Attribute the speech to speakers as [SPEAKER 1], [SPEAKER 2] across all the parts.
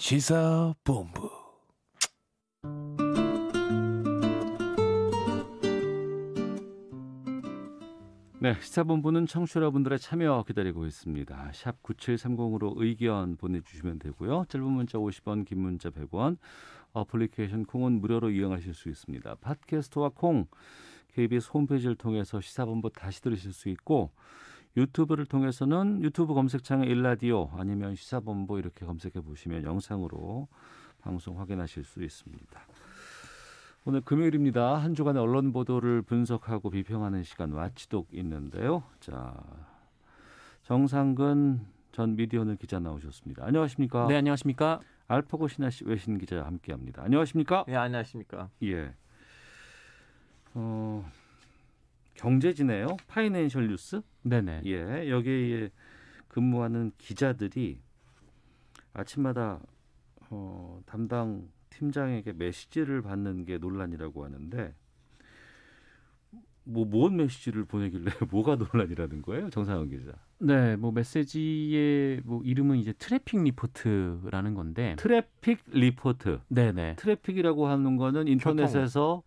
[SPEAKER 1] 시사본부. 네, 시사본부는 청취자 분들의 참여 기다리고 있습니다. 샵 9730으로 의견 보내주시면 되고요. 짧은 문자 50원, 긴 문자 100원, 어플리케이션 콩은 무료로 이용하실 수 있습니다. 팟캐스트와 콩, KBS 홈페이지를 통해서 시사본부 다시 들으실 수 있고 유튜브를 통해서는 유튜브 검색창에 일라디오 아니면 시사본부 이렇게 검색해 보시면 영상으로 방송 확인하실 수 있습니다. 오늘 금요일입니다. 한 주간의 언론 보도를 분석하고 비평하는 시간 와치독 있는데요. 자, 정상근 전미디어오 기자 나오셨습니다. 안녕하십니까? 네, 안녕하십니까? 알파고 신하 씨 외신 기자 함께합니다.
[SPEAKER 2] 안녕하십니까? 네, 안녕하십니까?
[SPEAKER 1] 예. 어, 경제지네요. 파이낸셜 뉴스. 네네. 예, 여기에 근무하는 기자들이 아침마다 어, 담당 팀장에게 메시지를 받는 게 논란이라고 하는데 뭐뭔 메시지를 보내길래 뭐가 논란이라는 거예요, 정상훈 기자?
[SPEAKER 3] 네, 뭐 메시지의 뭐 이름은 이제 트래픽 리포트라는 건데 트래픽 리포트. 네, 네. 트래픽이라고 하는 거는 인터넷에서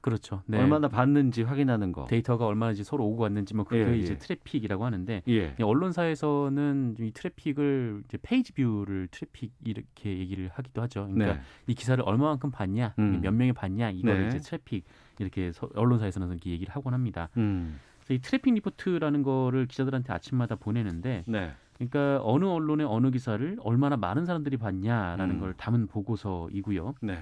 [SPEAKER 3] 그렇죠. 네. 얼마나 받는지 확인하는 거. 데이터가 얼마나 이제 서로 오고 갔는지 뭐 그게 예, 이제 예. 트래픽이라고 하는데 예. 예 언론사에서는 이 트래픽을 이제 페이지 뷰를 트래픽 이렇게 얘기를 하기도 하죠. 그러니까 네. 이 기사를 얼마만큼 봤냐, 음. 몇 명이 봤냐 이거를 네. 이제 트래픽 이렇게 언론사에서는 이렇게 얘기를 하곤 합니다. 음. 이 트래픽 리포트라는 거를 기자들한테 아침마다 보내는데 네. 그러니까 어느 언론의 어느 기사를 얼마나 많은 사람들이 봤냐라는 음. 걸 담은 보고서이고요. 네.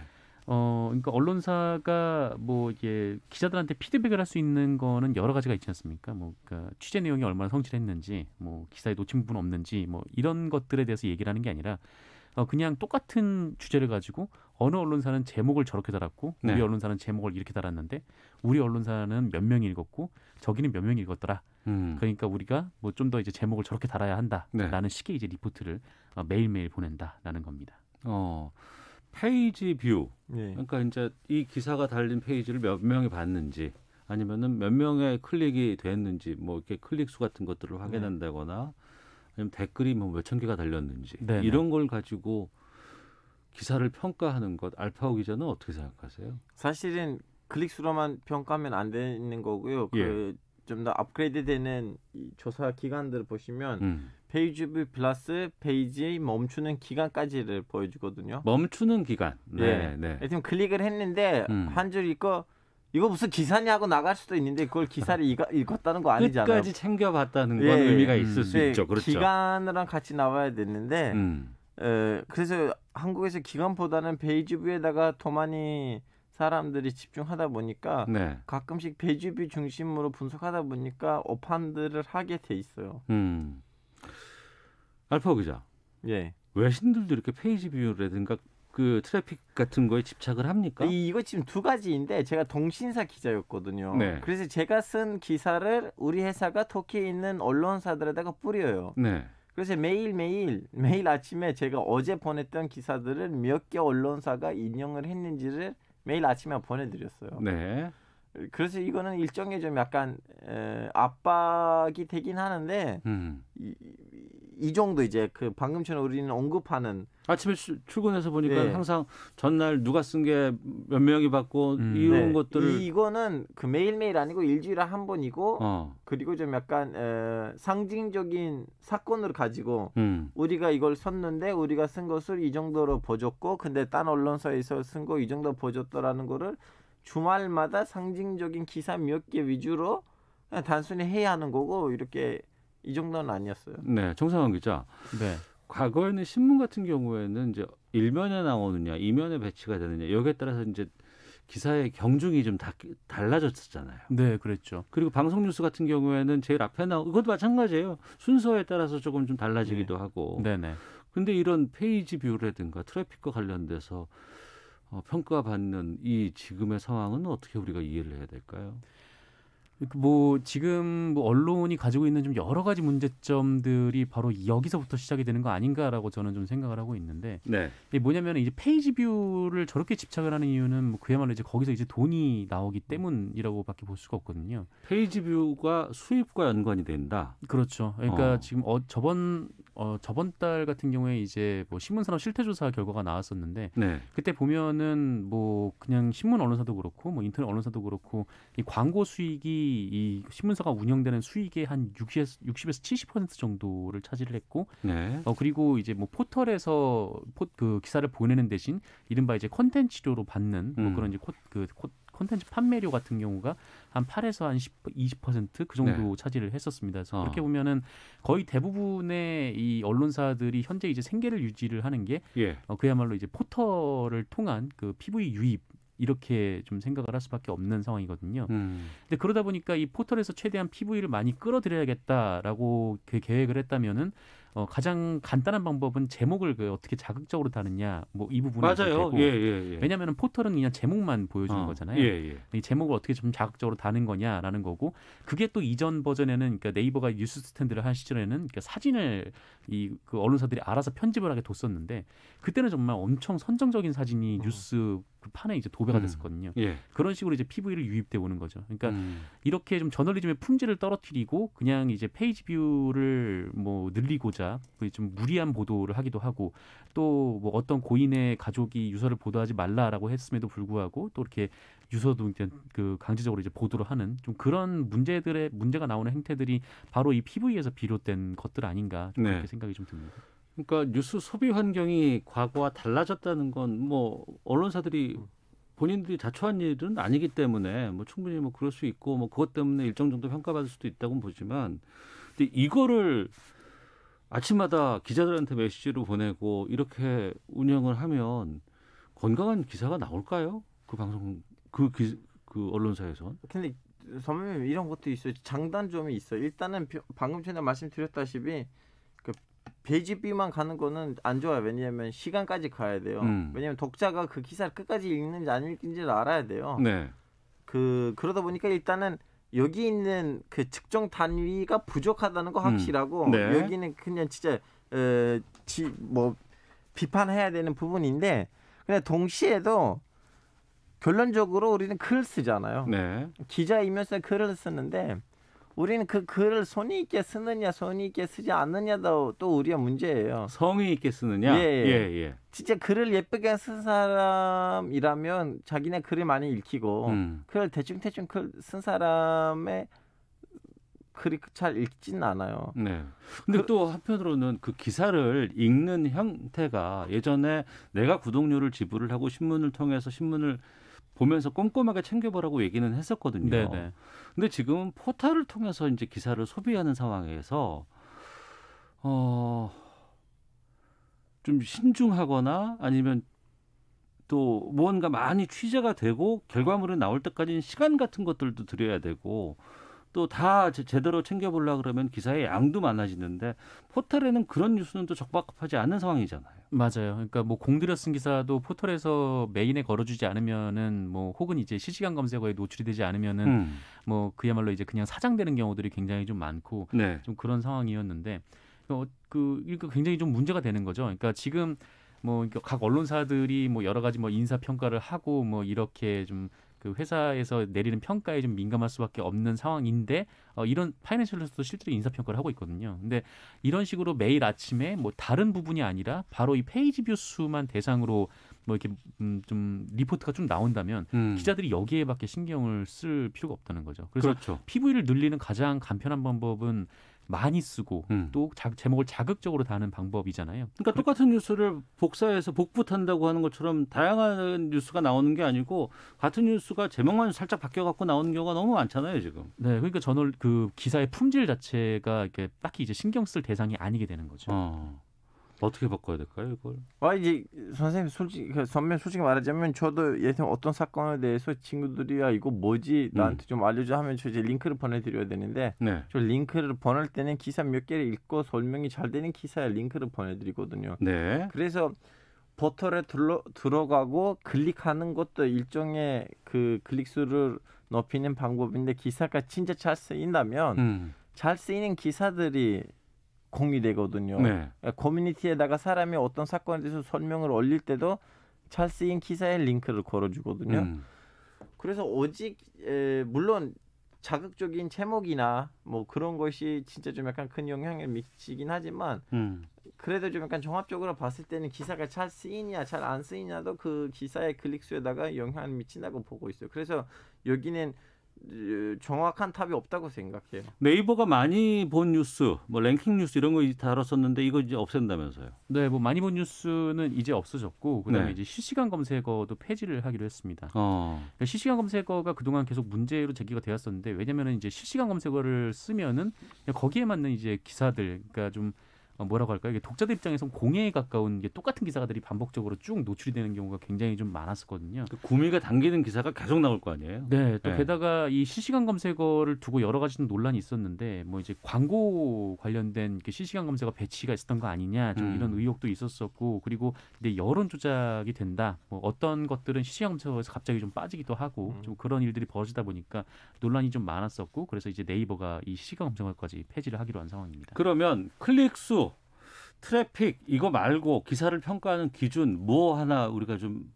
[SPEAKER 3] 어 그러니까 언론사가 뭐 이제 기자들한테 피드백을 할 수 있는 거는 여러 가지가 있지 않습니까? 뭐 그러니까 취재 내용이 얼마나 성실했는지, 뭐 기사에 놓친 부분 없는지, 뭐 이런 것들에 대해서 얘기를 하는 게 아니라 어 그냥 똑같은 주제를 가지고 어느 언론사는 제목을 저렇게 달았고 우리 네. 언론사는 제목을 이렇게 달았는데 우리 언론사는 몇 명이 읽었고 저기는 몇 명이 읽었더라. 음. 그러니까 우리가 뭐 좀 더 이제 제목을 저렇게 달아야 한다라는 네. 식의 이제 리포트를 어, 매일매일 보낸다라는 겁니다. 어. 페이지 뷰. 네.
[SPEAKER 1] 그러니까 이제 이 기사가 달린 페이지를 몇 명이 봤는지 아니면은 몇 명의 클릭이 됐는지 뭐 이렇게 클릭 수 같은 것들을 네. 확인한다거나 아니면 댓글이 뭐 몇천 개가 달렸는지 네네. 네. 이런 걸 가지고 기사를 평가하는 것 알파오 기자는 어떻게 생각하세요?
[SPEAKER 2] 사실은 클릭 수로만 평가하면 안 되는 거고요. 예. 그 예. 좀더 업그레이드되는 이 조사 기간들을 보시면 음. 페이지뷰 플러스 페이지 멈추는 기간까지를 보여주거든요.
[SPEAKER 1] 멈추는 기간. 네, 예. 네.
[SPEAKER 2] 지금 클릭을 했는데 음. 한줄 읽고 이거 무슨 기사냐고 나갈 수도 있는데 그걸 기사를 읽, 었다는거 아니잖아요. 끝까지 챙겨봤다는 건 예. 의미가 있을 수 음. 네. 있죠. 그렇죠. 기간이랑 같이 나와야 되는데 음. 에, 그래서 한국에서 기간보다는 페이지뷰에다가 더 많이 사람들이 집중하다 보니까 네. 가끔씩 배집비 중심으로 분석하다 보니까 오판들을 하게 돼 있어요.
[SPEAKER 1] 음. 알파 기자. 예. 외신들도 이렇게 페이지 뷰라든가 그 트래픽 같은 거에 집착을 합니까?
[SPEAKER 2] 이거 지금 두 가지인데 제가 동신사 기자였거든요. 네. 그래서 제가 쓴 기사를 우리 회사가 터키에 있는 언론사들에다가 뿌려요. 네. 그래서 매일매일 매일 아침에 제가 어제 보냈던 기사들을 몇 개 언론사가 인용을 했는지를 매일 아침에 보내드렸어요. 네. 그래서 이거는 일정에 좀 약간 에, 압박이 되긴 하는데 음. 이, 이 정도 이제 그 방금 전에 우리는 언급하는 아침에 출, 근해서 보니까 네. 항상 전날 누가 쓴 게 몇 명이 받고 음. 이런 네. 것들을 이거는 그 매일매일 아니고 일주일에 한 번이고 어. 그리고 좀 약간 에, 상징적인 사건을 가지고 음. 우리가 이걸 썼는데 우리가 쓴 것을 이 정도로 보줬고 근데 딴 언론사에서 쓴 거 이 정도 보줬더라는 거를 주말마다 상징적인 기사 몇 개 위주로 단순히 해야 하는 거고 이렇게 이 정도는 아니었어요.
[SPEAKER 1] 네, 정상원 기자. 네. 과거에는 신문 같은 경우에는 이제 일면에 나오느냐, 이면에 배치가 되느냐 여기에 따라서 이제 기사의 경중이 좀 다, 달라졌었잖아요. 네, 그랬죠. 그리고 방송 뉴스 같은 경우에는 제일 앞에 나오, 이것도 마찬가지예요. 순서에 따라서 조금 좀 달라지기도 네. 하고. 네네. 근데 이런 페이지 뷰라든가 트래픽과 관련돼서 어,
[SPEAKER 3] 평가받는 이 지금의 상황은 어떻게 우리가 이해를 해야 될까요? 그 뭐 지금 뭐 언론이 가지고 있는 좀 여러 가지 문제점들이 바로 여기서부터 시작이 되는 거 아닌가라고 저는 좀 생각을 하고 있는데 네. 이게 뭐냐면 이제 페이지 뷰를 저렇게 집착을 하는 이유는 뭐 그야말로 이제 거기서 이제 돈이 나오기 때문이라고밖에 볼 수가 없거든요. 페이지 뷰가 수입과 연관이 된다. 그렇죠. 그러니까 어. 지금 어, 저번 어, 저번 달 같은 경우에 이제 뭐 신문산업 실태조사 결과가 나왔었는데 네. 그때 보면은 뭐 그냥 신문 언론사도 그렇고 뭐 인터넷 언론사도 그렇고 이 광고 수익이 이 신문사가 운영되는 수익의 한 60에서, 60에서 70% 정도를 차지를 했고, 네. 어 그리고 이제 뭐 포털에서 포, 그 기사를 보내는 대신 이른바 이제 컨텐츠료로 받는 뭐 음. 그런 이제 코, 그 콘텐츠 판매료 같은 경우가 한 8에서 한 10, 20%그 정도 네. 차지를 했었습니다. 그래서 어. 그렇게 보면은 거의 대부분의 이 언론사들이 현재 이제 생계를 유지를 하는 게 예. 어, 그야말로 이제 포털을 통한 그 PV 유입 이렇게 좀 생각을 할 수밖에 없는 상황이거든요. 음. 근데 그러다 보니까 이 포털에서 최대한 PV를 많이 끌어들여야겠다라고 그 계획을 했다면은 어, 가장 간단한 방법은 제목을 그 어떻게 자극적으로 다느냐 뭐 이 부분이 맞아요. 되고 예, 예, 예. 왜냐하면 포털은 그냥 제목만 보여주는 어, 거잖아요. 예, 예. 이 제목을 어떻게 좀 자극적으로 다는 거냐라는 거고 그게 또 이전 버전에는 그러니까 네이버가 뉴스 스탠드를 한 시절에는 그러니까 사진을 이 그 언론사들이 알아서 편집을 하게 뒀었는데 그때는 정말 엄청 선정적인 사진이 어. 뉴스 그 판에 이제 도배가 음, 됐었거든요. 예. 그런 식으로 이제 PV를 유입돼 오는 거죠. 그러니까 음. 이렇게 좀 저널리즘의 품질을 떨어뜨리고 그냥 이제 페이지 뷰를 뭐 늘리고자 보도자 좀 무리한 보도를 하기도 하고 또 뭐 어떤 고인의 가족이 유서를 보도하지 말라라고 했음에도 불구하고 또 이렇게 유서도 그 강제적으로 이제 보도를 하는 좀 그런 문제들의 문제가 나오는 행태들이 바로 이 PV에서 비롯된 것들 아닌가 좀 네. 그렇게 생각이 좀 듭니다.
[SPEAKER 1] 그러니까 뉴스 소비 환경이 과거와 달라졌다는 건 뭐 언론사들이 본인들이 자초한 일은 아니기 때문에 뭐 충분히 뭐 그럴 수 있고 뭐 그것 때문에 일정 정도 평가받을 수도 있다고 보지만 근데 이거를 아침마다 기자들한테 메시지를 보내고 이렇게 운영을 하면 건강한 기사가 나올까요? 그 방송 그, 기, 그 언론사에서.
[SPEAKER 2] 근데 선배님 이런 것도 있어요. 장단점이 있어요. 일단은 방금 전에 말씀드렸다시피 그 베이지비만 가는 거는 안 좋아요. 왜냐하면 시간까지 가야 돼요. 음. 왜냐하면 독자가 그 기사를 끝까지 읽는지 안 읽는지를 알아야 돼요. 네. 그 그러다 보니까 일단은 여기 있는 그 측정 단위가 부족하다는 거 음. 확실하고 음. 네. 여기는 그냥 진짜 어, 지, 뭐 비판해야 되는 부분인데 근데 동시에도 결론적으로 우리는 글을 쓰잖아요. 네. 기자이면서 글을 썼는데 우리는 그 글을 손이 있게 쓰느냐 손이 있게 쓰지 않느냐도 또 우리의 문제예요.
[SPEAKER 1] 성의 있게 쓰느냐. 예, 예. 예, 예.
[SPEAKER 2] 진짜 글을 예쁘게 쓴 사람이라면 자기네 글을 많이 읽히고 음. 글을 대충 대충 글쓴 사람의 글이 잘 읽진 않아요. 네. 근데 그, 또 한편으로는 그 기사를
[SPEAKER 1] 읽는 형태가 예전에 내가 구독료를 지불을 하고 신문을 통해서 신문을 보면서 꼼꼼하게 챙겨보라고 얘기는 했었거든요. 네네. 근데 지금 포탈을 통해서 이제 기사를 소비하는 상황에서 어. 좀 신중하거나 아니면 또 무언가 많이 취재가 되고 결과물이 나올 때까지는 시간 같은 것들도 드려야 되고 또 다 제대로 챙겨보려 그러면 기사의 양도 많아지는데 포털에는 그런 뉴스는 또 적박하지
[SPEAKER 3] 않은 상황이잖아요. 맞아요. 그러니까 뭐 공들여 쓴 기사도 포털에서 메인에 걸어주지 않으면은 뭐 혹은 이제 실시간 검색어에 노출이 되지 않으면은 음. 뭐 그야말로 이제 그냥 사장되는 경우들이 굉장히 좀 많고 네. 좀 그런 상황이었는데 어, 그 그러니까 굉장히 좀 문제가 되는 거죠. 그러니까 지금 뭐 각 언론사들이 뭐 여러 가지 뭐 인사 평가를 하고 뭐 이렇게 좀그 회사에서 내리는 평가에 좀 민감할 수밖에 없는 상황인데 어, 이런 파이낸셜에서도 실제로 인사평가를 하고 있거든요. 근데 이런 식으로 매일 아침에 뭐 다른 부분이 아니라 바로 이 페이지 뷰 수만 대상으로 뭐 이렇게 음, 좀 리포트가 좀 나온다면 음. 기자들이 여기에밖에 신경을 쓸 필요가 없다는 거죠. 그래서 그렇죠. PV를 늘리는 가장 간편한 방법은 많이 쓰고 음. 또 자, 제목을 자극적으로 다는 방법이잖아요.
[SPEAKER 1] 그러니까 똑같은 뉴스를 복사해서 복붙한다고 하는 것처럼 다양한 뉴스가 나오는 게 아니고 같은 뉴스가 제목만 살짝 바뀌어 갖고 나오는 경우가 너무 많잖아요, 지금. 네,
[SPEAKER 3] 그러니까 저는 그 기사의 품질 자체가 이렇게 딱히 이제 신경 쓸 대상이 아니게 되는 거죠. 어. 어떻게 바꿔야 될까요 이걸?
[SPEAKER 2] 아 이제 선생님 솔직 그 선배 솔직히 말하자면 저도 예전 어떤 사건에 대해서 친구들이야 이거 뭐지 나한테 음. 좀 알려줘 하면 저 이제 링크를 보내드려야 되는데 네. 저 링크를 보낼 때는 기사 몇 개를 읽고 설명이 잘 되는 기사에 링크를 보내드리거든요. 네. 그래서 포털에 들러, 들어가고 클릭하는 것도 일종의 그 클릭수를 높이는 방법인데 기사가 진짜 잘 쓰인다면 음. 잘 쓰이는 기사들이 공이 되거든요. 네. 그러니까 커뮤니티에다가 사람이 어떤 사건에 대해서 설명을 올릴 때도 잘 쓰인 기사에 링크를 걸어주거든요. 음. 그래서 오직 에, 물론 자극적인 제목이나 뭐 그런 것이 진짜 좀 약간 큰 영향을 미치긴 하지만 음. 그래도 좀 약간 종합적으로 봤을 때는 기사가 잘 쓰이냐 잘 안 쓰이냐도 그 기사의 클릭수에다가 영향을 미친다고 보고 있어요. 그래서 여기는 정확한 탑이 없다고 생각해요.
[SPEAKER 1] 네이버가 많이 본 뉴스, 뭐 랭킹 뉴스 이런 거 다뤘었는데 이거 이제 없앤다면서요?
[SPEAKER 3] 네, 뭐 많이 본 뉴스는 이제 없어졌고 그다음에 네. 이제 실시간 검색어도 폐지를 하기로 했습니다. 어. 그러니까 실시간 검색어가 그동안 계속 문제로 제기가 되었었는데 왜냐면은 이제 실시간 검색어를 쓰면은 거기에 맞는 이제 기사들, 그러니까 좀 어, 뭐라고 할까요? 이게 독자들 입장에선 공해에 가까운 게 똑같은 기사들이 반복적으로 쭉 노출이 되는 경우가 굉장히 좀 많았었거든요. 그 구미가 당기는 기사가 계속 나올 거 아니에요? 네. 또 네. 게다가 이 실시간 검색어를 두고 여러 가지 논란이 있었는데 뭐 이제 광고 관련된 실시간 검색어 배치가 있었던 거 아니냐 좀 음. 이런 음. 의혹도 있었었고 그리고 근데 여론 조작이 된다. 뭐 어떤 것들은 실시간 검색어에서 갑자기 좀 빠지기도 하고 음. 좀 그런 일들이 벌어지다 보니까 논란이 좀 많았었고 그래서 이제 네이버가 이 실시간 검색어까지 폐지를 하기로 한 상황입니다.
[SPEAKER 1] 그러면 클릭 수 트래픽 이거 말고 기사를 평가하는 기준 뭐 하나 우리가 좀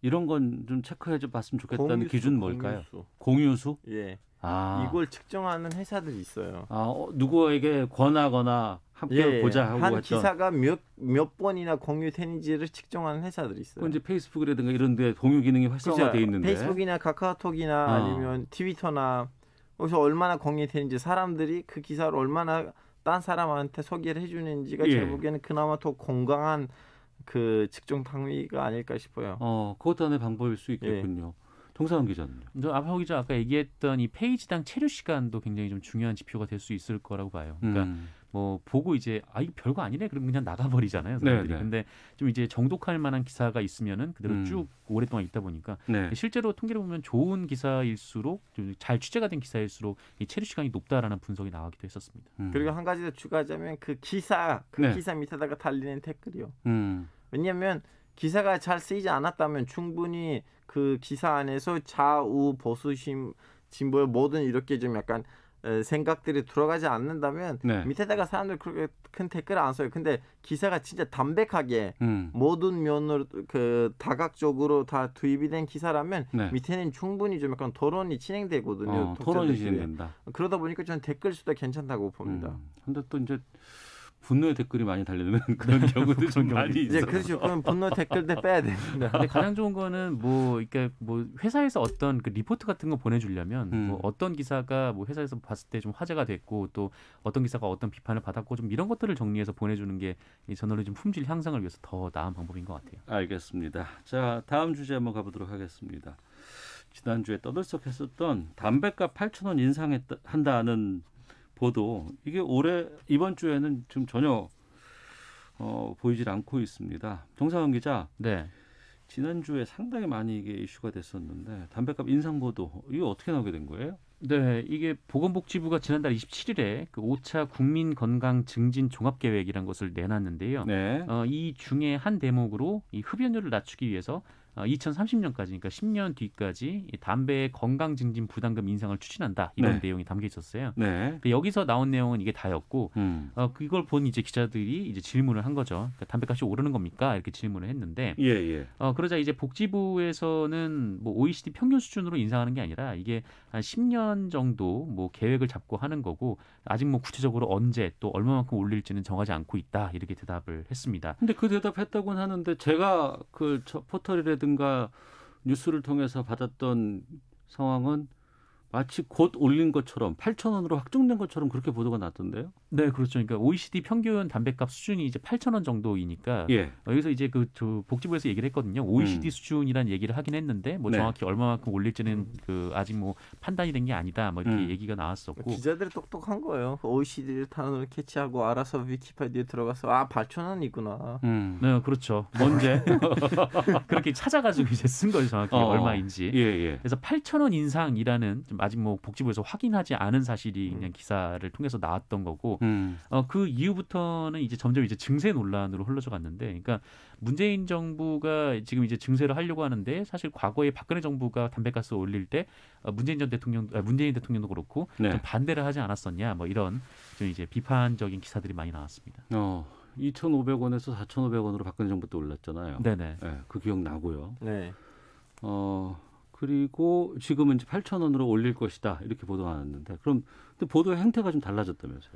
[SPEAKER 1] 이런 건 좀 체크해 봤으면 좋겠다는 공유수, 기준 뭘까요? 공유수. 공유수? 예. 아.
[SPEAKER 2] 이걸 측정하는 회사들이 있어요.
[SPEAKER 1] 아, 어, 누구에게 권하거나 함께 예, 보자 하고 한 했죠. 기사가
[SPEAKER 2] 몇 몇 번이나 공유되는지를 측정하는 회사들이 있어요. 이제
[SPEAKER 1] 페이스북이라든가 이런 데 공유 기능이 활성화돼 그러니까 있는데 페이스북이나
[SPEAKER 2] 카카오톡이나 아. 니면 트위터나 거기서 얼마나 공유되는지 사람들이 그 기사를 얼마나 딴 사람한테 소개를 해주는지가 예. 제 보기에는 그나마 더 건강한 그 직종 방위가 아닐까 싶어요. 어, 그것도 하나의 방법일 수
[SPEAKER 1] 있겠군요.
[SPEAKER 3] 예. 정상훈 기자는요. 아파 기자 아까 얘기했던 이 페이지당 체류 시간도 굉장히 좀 중요한 지표가 될 수 있을 거라고 봐요. 그러니까 음. 뭐 보고 이제 아이 별거 아니네 그럼 그냥 나가버리잖아요 네, 사람들이 네네. 근데 좀 이제 정독할 만한 기사가 있으면은 그대로 음. 쭉 오랫동안 있다 보니까 네. 실제로 통계를 보면 좋은 기사일수록 좀 잘 취재가 된 기사일수록 이 체류 시간이 높다라는 분석이 나왔기도 했었습니다 음.
[SPEAKER 2] 그리고 한 가지 더 추가하자면 그 기사 그 네. 기사 밑에다가 달리는 댓글이요 음. 왜냐하면 기사가 잘 쓰이지 않았다면 충분히 그 기사 안에서 좌우 보수심 진보의 모든 이렇게 좀 약간 생각들이 들어가지 않는다면 네. 밑에다가 사람들 그렇게 큰 댓글 을안 써요. 근데 기사가 진짜 담백하게 음. 모든 면으로 그 다각적으로 다 투입이 된 기사라면 네. 밑에는 충분히 좀 약간 토론이 진행되거든요. 어, 토론이 진행된다. 그러다 보니까 저는 댓글 수도 괜찮다고 봅니다. 음. 근데 또 이제 분노의 댓글이 많이 달리는 네, 그런 경우도 좀 많이 있어요. 그렇죠. 그럼 분노 댓글들 빼야 됩니다. 근데 가장 좋은 거는
[SPEAKER 3] 뭐 이렇게 뭐 회사에서 어떤 그 리포트 같은 거 보내주려면 음. 뭐 어떤 기사가 뭐 회사에서 봤을 때 좀 화제가 됐고 또 어떤 기사가 어떤 비판을 받았고 좀 이런 것들을 정리해서 보내주는 게이 저널리즘 품질 향상을 위해서 더 나은 방법인 것 같아요.
[SPEAKER 1] 알겠습니다. 자 다음 주제 한번 가보도록 하겠습니다. 지난주에 떠들썩했었던 담배값 8천 원 인상한다는 보도 이게 올해 이번 주에는 지금 전혀 어, 보이질 않고 있습니다. 정상원 기자. 네. 지난주에 상당히 많이 이게 이슈가
[SPEAKER 3] 됐었는데 담배값 인상 보도 이거 어떻게 나오게 된 거예요? 네, 이게 보건복지부가 지난달 27일에 그 5차 국민 건강 증진 종합 계획이라는 것을 내놨는데요. 네. 어, 이 중에 한 대목으로 이 흡연율을 낮추기 위해서 어, 2030년까지, 니까 10년 뒤까지 담배 건강 증진 부담금 인상을 추진한다 이런 네. 내용이 담겨 있었어요. 네. 여기서 나온 내용은 이게 다였고 음. 어, 그걸 본 이제 기자들이 이제 질문을 한 거죠. 그러니까 담배값이 오르는 겁니까? 이렇게 질문을 했는데 예, 예. 어, 그러자 이제 복지부에서는 뭐 OECD 평균 수준으로 인상하는 게 아니라 이게 한 10년 정도 뭐 계획을 잡고 하는 거고 아직 뭐 구체적으로 언제 또 얼마만큼 올릴지는 정하지 않고 있다 이렇게 대답을 했습니다. 근데
[SPEAKER 1] 그 대답했다고는 하는데 제가 그 포털에 기사라든가 뉴스를 통해서 받았던 상황은 마치 곧 올린 것처럼 8천 원으로 확정된
[SPEAKER 3] 것처럼 그렇게 보도가 났던데요. 네, 그렇죠. 그러니까 OECD 평균 담배값 수준이 이제 8천 원 정도이니까 예. 어, 여기서 이제 그 저 복지부에서 얘기를 했거든요. OECD 음. 수준이란 얘기를 하긴 했는데 뭐 네. 정확히 얼마만큼 올릴지는 음. 그 아직 뭐 판단이 된 게 아니다. 뭐 이렇게 음. 얘기가 나왔었고
[SPEAKER 2] 기자들이 똑똑한 거예요. OECD를 단어를 캐치하고 알아서 위키피디에 들어가서 아 8천 원이구나.
[SPEAKER 3] 음. 네, 그렇죠. 뭔지 그렇게 찾아가지고 이제 쓴 거죠. 정확히 어. 얼마인지. 예, 예. 그래서 8천 원 인상이라는 좀 아직 뭐 복지부에서 확인하지 않은 사실이 음. 그냥 기사를 통해서 나왔던 거고 음. 어, 그 이후부터는 이제 점점 이제 증세 논란으로 흘러져 갔는데, 그러니까 문재인 정부가 지금 이제 증세를 하려고 하는데 사실 과거에 박근혜 정부가 담배가스 올릴 때 어, 문재인 전 대통령, 아, 문재인 대통령도 그렇고 네. 좀 반대를 하지 않았었냐, 뭐 이런 좀 이제 비판적인 기사들이 많이 나왔습니다.
[SPEAKER 1] 어. 2,500원에서 4,500원으로 박근혜 정부 때 올랐잖아요. 네네. 네, 그 기억 나고요. 네. 어, 그리고 지금은 이제 8천 원으로 올릴 것이다 이렇게 보도가나왔는데 그럼 보도의
[SPEAKER 3] 행태가 좀 달라졌다면서요?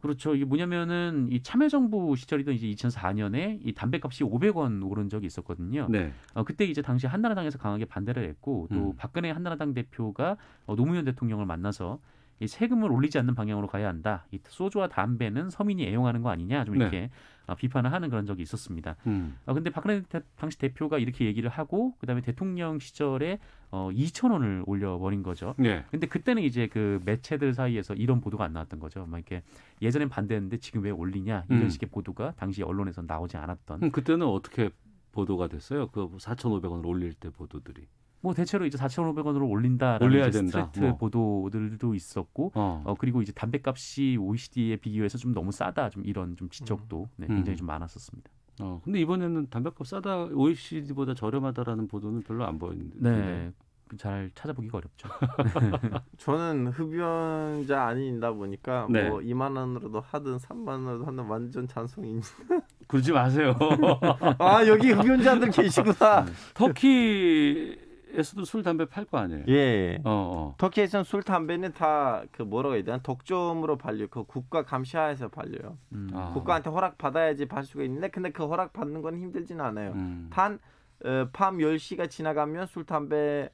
[SPEAKER 3] 그렇죠. 이게 뭐냐면은 이 참여정부 시절이던 이제 2004년에 이 담배값이 500원 오른 적이 있었거든요. 네. 어, 그때 이제 당시 한나라당에서 강하게 반대를 했고 또 음. 박근혜 한나라당 대표가 어, 노무현 대통령을 만나서 이 세금을 올리지 않는 방향으로 가야 한다. 이 소주와 담배는 서민이 애용하는 거 아니냐 좀 네. 이렇게 네. 비판을 하는 그런 적이 있었습니다. 음. 어, 근데 박근혜 당시 대표가 이렇게 얘기를 하고 그다음에 대통령 시절에 어 2천 원을 올려버린 거죠. 네. 근데 그때는 이제 그 매체들 사이에서 이런 보도가 안 나왔던 거죠. 막 이렇게 예전엔 반대했는데 지금 왜 올리냐 이런 음. 식의 보도가 당시 언론에서 나오지 않았던. 그때는 어떻게 보도가 됐어요? 그 4,500원을 올릴 때 보도들이. 뭐 대체로 이제 4,500원으로 올린다라는 올려야 된다. 스트레트 뭐. 보도들도 있었고 어. 어. 그리고 이제 담배값이 OECD에 비교해서 좀 너무 싸다 좀 이런 좀 지적도 음. 네, 굉장히 음. 좀 많았었습니다. 어, 근데 이번에는 담배값 싸다 OECD보다 저렴하다라는 보도는 별로 안 보이는데. 네. 잘 찾아보기가 어렵죠.
[SPEAKER 2] 저는 흡연자 아닌다 보니까 뭐 네. 뭐 2만 원으로도 하든 3만 원으로도 하든 완전 찬성입지
[SPEAKER 3] 그러지
[SPEAKER 1] 마세요.
[SPEAKER 2] 아 여기 흡연자들 계시구나. 음. 터키 에서도 술 담배 팔 거 아니에요? 예, 예. 어, 어. 터키에서는 술 담배는 다 그 뭐라고 해야 되나 독점으로 팔려. 그 국가 감시하에서 팔려요. 음, 음, 아. 국가한테 허락 받아야지 팔 수가 있는데 근데 그 허락 받는 건힘들지 않아요. 음. 단밤 어, 10시가 지나가면 술 담배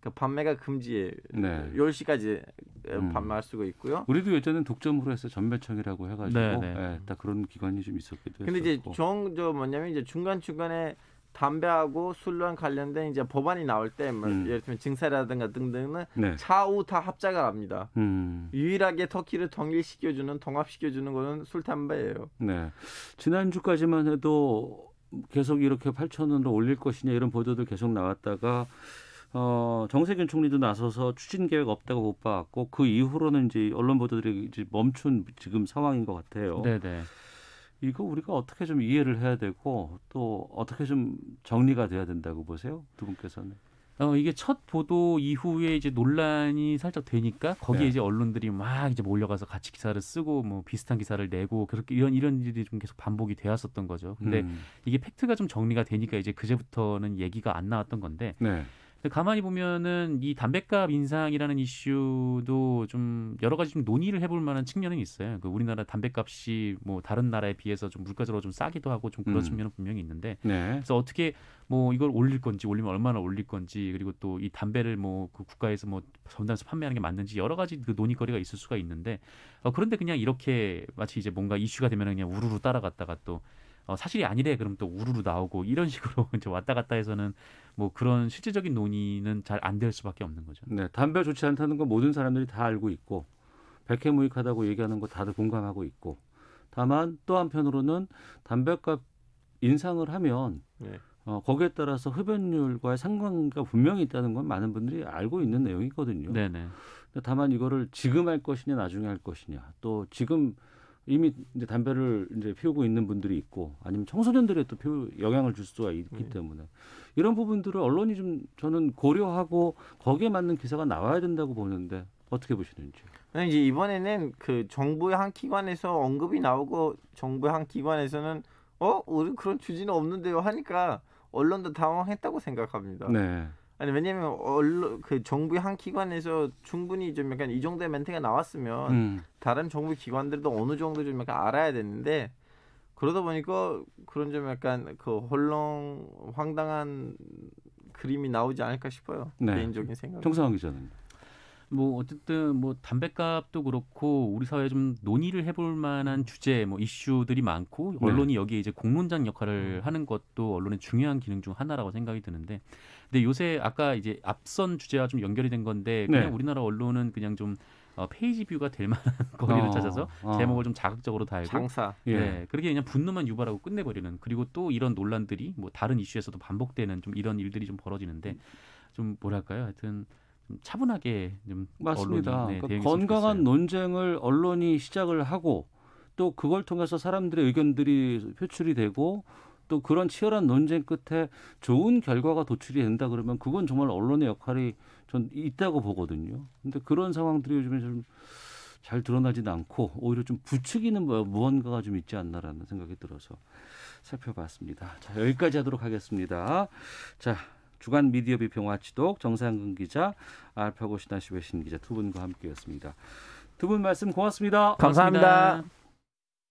[SPEAKER 2] 그 판매가 금지예요. 네. 10시까지 어, 음. 판매할 수가 있고요. 우리도
[SPEAKER 1] 예전엔 독점으로 해서 전매청이라고 해가지고 네, 네. 예, 다 그런 기관이 좀 있었기도 했고. 근데 이제
[SPEAKER 2] 정저 뭐냐면 이제 중간 중간에 담배하고 술랑 관련된 이제 법안이 나올 때, 뭐 음. 예를 들면 증세라든가 등등은 네. 좌우 다 합작을 합니다. 음. 유일하게 터키를 통일시켜주는, 통합시켜주는 거는 술, 담배예요.
[SPEAKER 1] 네. 지난주까지만 해도 계속 이렇게 8천 원으로 올릴 것이냐 이런 보도도 계속 나왔다가 어, 정세균 총리도 나서서 추진 계획 없다고 못 봤고 그 이후로는 이제 언론 보도들이 이제 멈춘 지금 상황인 것 같아요. 네네. 네. 이거 우리가 어떻게 좀 이해를 해야 되고 또 어떻게 좀 정리가 돼야 된다고 보세요 두 분께서는?
[SPEAKER 3] 어, 이게 첫 보도 이후에 이제 논란이 살짝 되니까 거기에 네. 이제 언론들이 막 이제 몰려가서 같이 기사를 쓰고 뭐 비슷한 기사를 내고 그렇게 이런 이런 일이 좀 계속 반복이 되었었던 거죠. 근데 음. 이게 팩트가 좀 정리가 되니까 이제 그제부터는 얘기가 안 나왔던 건데 네. 가만히 보면은 이 담배값 인상이라는 이슈도 좀 여러 가지 좀 논의를 해볼 만한 측면은 있어요. 그 우리나라 담배값이 뭐 다른 나라에 비해서 좀 물가적으로 좀 싸기도 하고 좀 그런 음. 측면은 분명히 있는데 네. 그래서 어떻게 뭐 이걸 올릴 건지 올리면 얼마나 올릴 건지 그리고 또 이 담배를 뭐 그 국가에서 뭐 전단에서 판매하는 게 맞는지 여러 가지 그 논의거리가 있을 수가 있는데 어 그런데 그냥 이렇게 마치 이제 뭔가 이슈가 되면 그냥 우르르 따라갔다가 또 어, 사실이 아니래 그럼 또 우르르 나오고 이런 식으로 이제 왔다 갔다 해서는 뭐 그런 실질적인 논의는 잘 안 될 수밖에 없는 거죠. 네,
[SPEAKER 1] 담배 좋지 않다는 건 모든 사람들이 다 알고 있고 백해무익하다고 얘기하는 거 다들 공감하고 있고 다만 또 한편으로는 담배값 인상을 하면 네. 어, 거기에 따라서 흡연율과의 상관과 분명히 있다는 건 많은 분들이 알고 있는 내용이거든요. 네네. 다만 이거를 지금 할 것이냐 나중에 할 것이냐 또 지금 이미 이제 담배를 이제 피우고 있는 분들이 있고 아니면 청소년들의또 피우, 영향을 줄 수가 있기 네. 때문에 이런 부분들을 언론이 좀 저는 고려하고 거기에 맞는 기사가 나와야
[SPEAKER 2] 된다고 보는데 어떻게 보시는지. 근데 이제 이번에는 그 정부의 한 기관에서 언급이 나오고 정부의 한 기관에서는 어 우리 그런 주지는 없는데요 하니까 언론도 당황했다고 생각합니다. 네. 아니 왜냐면 언론 그 정부의 한 기관에서 충분히 좀 약간 이 정도의 멘트가 나왔으면 음. 다른 정부 기관들도 어느 정도 좀 약간 알아야 되는데 그러다 보니까 그런 좀 약간 그 헐렁 황당한 그림이 나오지 않을까 싶어요 네. 개인적인 생각. 정상 기자는.
[SPEAKER 3] 뭐 어쨌든 뭐 담배값도 그렇고 우리 사회에 좀 논의를 해볼 만한 주제 뭐 이슈들이 많고 네. 언론이 네. 여기에 이제 공론장 역할을 음. 하는 것도 언론의 중요한 기능 중 하나라고 생각이 드는데 근데 요새 아까 이제 앞선 주제와 좀 연결이 된 건데 그냥 네. 우리나라 언론은 그냥 좀 어, 페이지 뷰가 될 만한 거리를 어, 찾아서 어. 제목을 좀 자극적으로 달고 장사. 예. 네, 그렇게 그냥 분노만 유발하고 끝내버리는 그리고 또 이런 논란들이 뭐 다른 이슈에서도 반복되는 좀 이런 일들이 좀 벌어지는데 좀 뭐랄까요 하여튼 좀 차분하게 좀 맞습니다. 언론이, 네, 그러니까 건강한 좋겠어요.
[SPEAKER 1] 논쟁을 언론이 시작을 하고 또 그걸 통해서 사람들의 의견들이 표출이 되고 또 그런 치열한 논쟁 끝에 좋은 결과가 도출이 된다 그러면 그건 정말 언론의 역할이 전 있다고 보거든요. 근데 그런 상황들이 요즘에 좀잘 드러나진 않고 오히려 좀 부추기는 뭐 무언가가 좀 있지 않나라는 생각이 들어서 살펴봤습니다. 자, 여기까지 하도록 하겠습니다. 자, 주간 미디어 비평 와치독 정상근 기자, 알파고 신한시 외신 기자 두 분과 함께했습니다. 두 분 말씀 고맙습니다. 감사합니다. 고맙습니다.